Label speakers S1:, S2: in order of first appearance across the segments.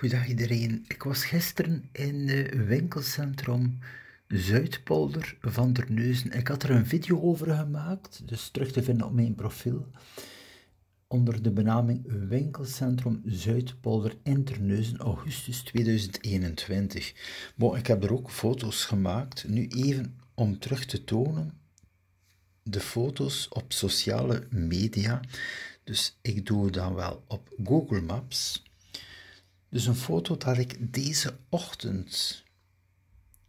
S1: Goedendag iedereen. Ik was gisteren in het winkelcentrum Zuidpolder van Terneuzen. Ik had er een video over gemaakt, dus terug te vinden op mijn profiel. Onder de benaming Winkelcentrum Zuidpolder in Terneuzen, augustus 2021. ik heb er ook foto's gemaakt. Nu even om terug te tonen. De foto's op sociale media. Dus ik doe dan wel op Google Maps dus een foto dat ik deze ochtend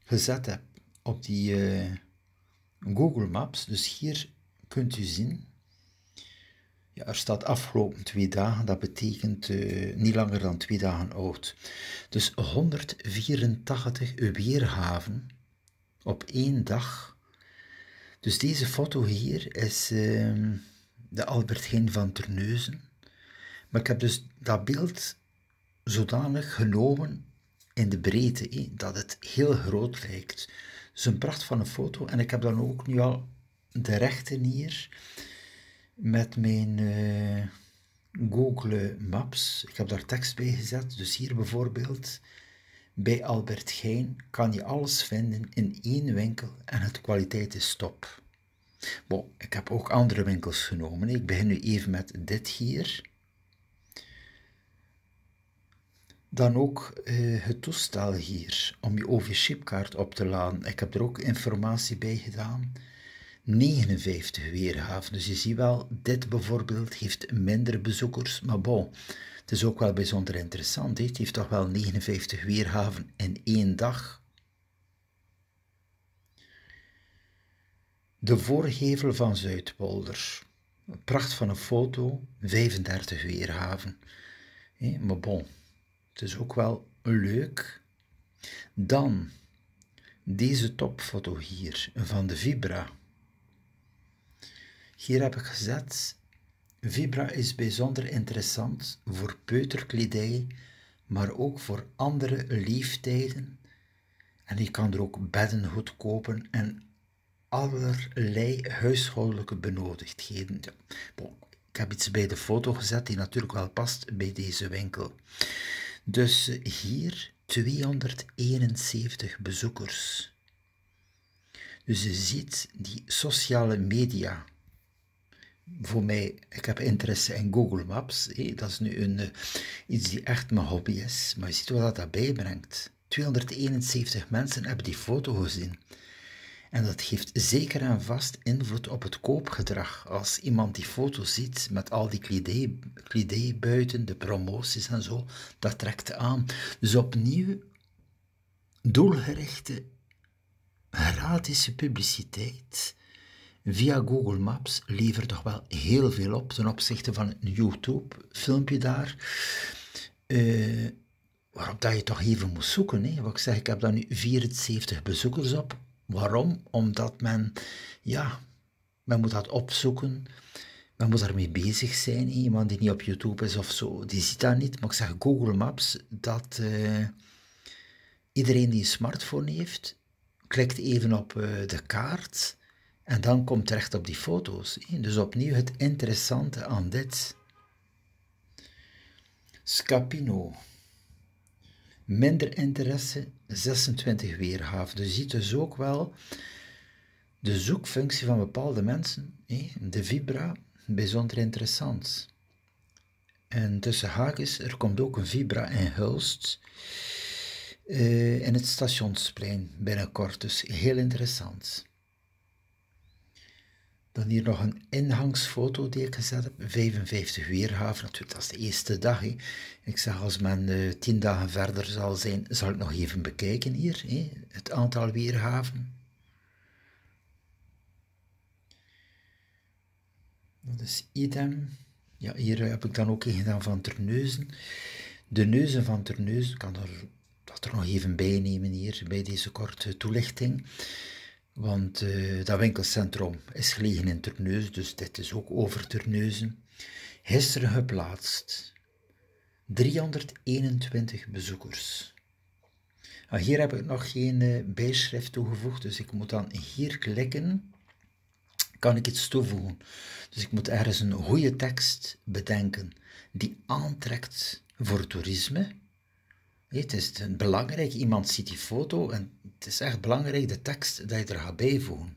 S1: gezet heb op die eh, Google Maps. Dus hier kunt u zien. Ja, er staat afgelopen twee dagen, dat betekent eh, niet langer dan twee dagen oud. Dus 184 weerhaven op één dag. Dus deze foto hier is ehm, de Albert Heijn van Terneuzen. Maar ik heb dus dat beeld zodanig genomen in de breedte dat het heel groot lijkt. Het is een pracht van een foto en ik heb dan ook nu al de rechten hier met mijn eh, Google Maps. Ik heb daar tekst bij gezet. Dus hier bijvoorbeeld bij Albert Heijn kan je alles vinden in één winkel en het kwaliteit is top. Bon, ik heb ook andere winkels genomen. Ik begin nu even met dit hier. Dan ook eh, het toestel hier om je OV-chipkaart op te laden. Ik heb er ook informatie bij gedaan. 59 weerhaven. Dus je ziet wel, dit bijvoorbeeld heeft minder bezoekers. Maar bon, het is ook wel bijzonder interessant. He. Het heeft toch wel 59 weerhaven in één dag. De voorgevel van Zuidpolder. Pracht van een foto, 35 weerhaven. He, maar bon, het is ook wel leuk. Dan deze topfoto hier van de Vibra. Hier heb ik gezet. Vibra is bijzonder interessant voor peuterkledij, maar ook voor andere leeftijden. En je kan er ook bedden goed kopen en allerlei huishoudelijke benodigdheden. Ja. ik heb iets bij de foto gezet die natuurlijk wel past bij deze winkel. Dus hier 271 bezoekers. Dus je ziet die sociale media. Voor mij, ik heb interesse in Google Maps. Dat is nu een, eh, iets die echt mijn hobby is. Maar je ziet wat dat bijbrengt. 271 mensen hebben die foto gezien. En dat geeft zeker en vast invloed op het koopgedrag. Als iemand die foto ziet met al die kledij, buiten, de promoties en zo, dat trekt aan. Dus opnieuw, doelgerichte, gratis publiciteit via Google Maps levert toch wel heel veel op ten opzichte van een YouTube-filmpje daar. Eh, waarop dat je toch even moet zoeken. Hè? Wat ik zeg, ik heb daar nu 74 bezoekers op. Waarom? Omdat men, ja, men moet dat opzoeken. Men moet daarmee bezig zijn. Iemand die niet op YouTube is of zo, die ziet dat niet. Maar ik zeg Google Maps, dat eh, iedereen die een smartphone heeft, klikt even op eh, de kaart en dan komt terecht op die foto's. Dus opnieuw het interessante aan dit. Scapino minder interesse 26 weerhaven. Dus je ziet dus ook wel de zoekfunctie van bepaalde mensen, de vibra, bijzonder interessant. En tussen haakjes, er komt ook een vibra in Hulst, eh, in het stationsplein binnenkort, dus heel interessant. Dan hier nog een inhangsfoto die ik gezet heb. 55 Weerhaven, natuurlijk, dat is de eerste dag. Hè. Ik zeg, als men uh, tien dagen verder zal zijn, zal ik nog even bekijken hier. Hè. Het aantal Weerhaven. Dat is idem. Ja, hier heb ik dan ook ingedaan van Terneuzen. De neuzen van Terneuzen, ik kan er, dat er nog even bij nemen hier, bij deze korte toelichting. Want eh, dat winkelcentrum is gelegen in Terneuzen, dus dit is ook over Terneuzen. Gisteren geplaatst. 321 bezoekers. Ah, hier heb ik nog geen uh, bijschrift toegevoegd, dus ik moet dan hier klikken. Kan ik iets toevoegen? Dus ik moet ergens een goede tekst bedenken die aantrekt voor toerisme het is belangrijk, iemand ziet die foto en het is echt belangrijk de tekst dat je er gaat bijvoegen.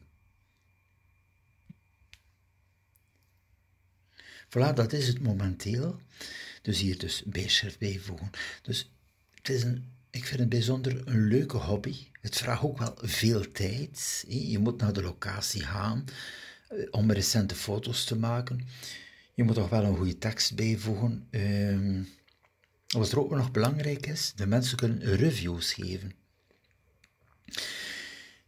S1: Voilà, dat is het momenteel. Dus hier dus beestje bijvoegen. Dus het is een, ik vind het bijzonder een leuke hobby. Het vraagt ook wel veel tijd. Je moet naar de locatie gaan eh, om recente foto's te maken. Je moet toch wel een goede tekst bijvoegen. Ehm, wat er ook nog belangrijk is, de mensen kunnen reviews geven.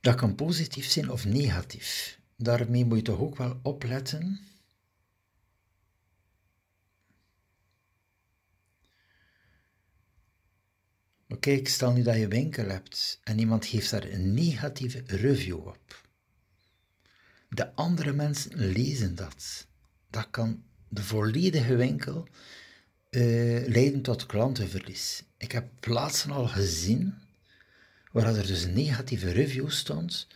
S1: Dat kan positief zijn of negatief. Daarmee moet je toch ook wel opletten. Maar kijk, stel nu dat je winkel hebt en iemand geeft daar een negatieve review op. De andere mensen lezen dat. Dat kan de volledige winkel eh, leiden tot klantenverlies. Ik heb plaatsen al gezien waar er dus negatieve reviews stond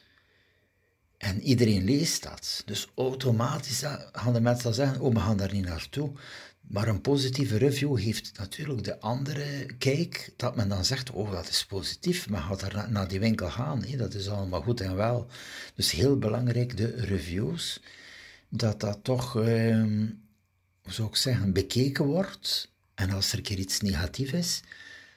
S1: en iedereen leest dat. Dus automatisch gaan de mensen dan zeggen, oh, we gaan daar niet naartoe. Maar een positieve review heeft natuurlijk de andere kijk, dat men dan zegt, oh, dat is positief, men gaat daar naar die winkel gaan, dat is allemaal goed en wel. Dus heel belangrijk, de reviews, dat dat toch, ehm, hoe zou ik zeggen, bekeken wordt en als er keer iets negatief is,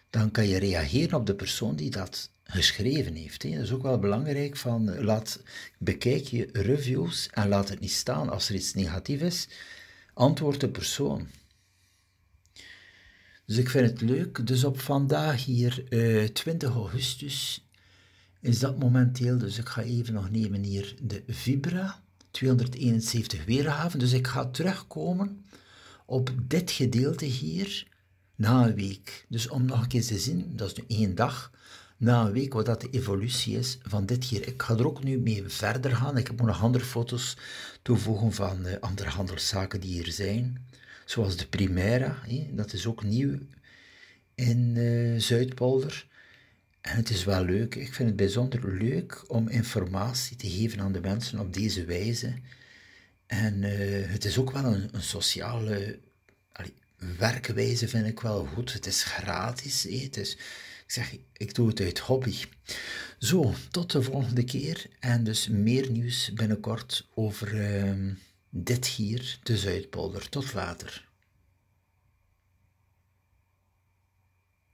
S1: dan kan je reageren op de persoon die dat geschreven heeft. Hè. Dat is ook wel belangrijk, van eh, laat, bekijk je reviews en laat het niet staan. Als er iets negatief is, antwoord de persoon. Dus ik vind het leuk. Dus op vandaag hier, uh, eh, 20 augustus, is dat momenteel. Dus ik ga even nog nemen hier de Vibra, 271 weerhaven. Dus ik ga terugkomen op dit gedeelte hier na een week. Dus om nog een keer te zien, dat is nu één dag, na een week wat dat de evolutie is van dit hier. Ik ga er ook nu mee verder gaan. Ik heb nog andere foto's toevoegen van eh, andere handelszaken die hier zijn. Zoals de Primera, dat is ook nieuw in uh, Zuidpolder. En het is wel leuk. Ik vind het bijzonder leuk om informatie te geven aan de mensen op deze wijze. En eh, het is ook wel een, een sociale werkwijze, vind ik wel goed. Het is gratis. eten, ik zeg, ik doe het uit hobby. Zo, tot de volgende keer. En dus meer nieuws binnenkort over ehm, dit hier, de Zuidpolder. Tot later.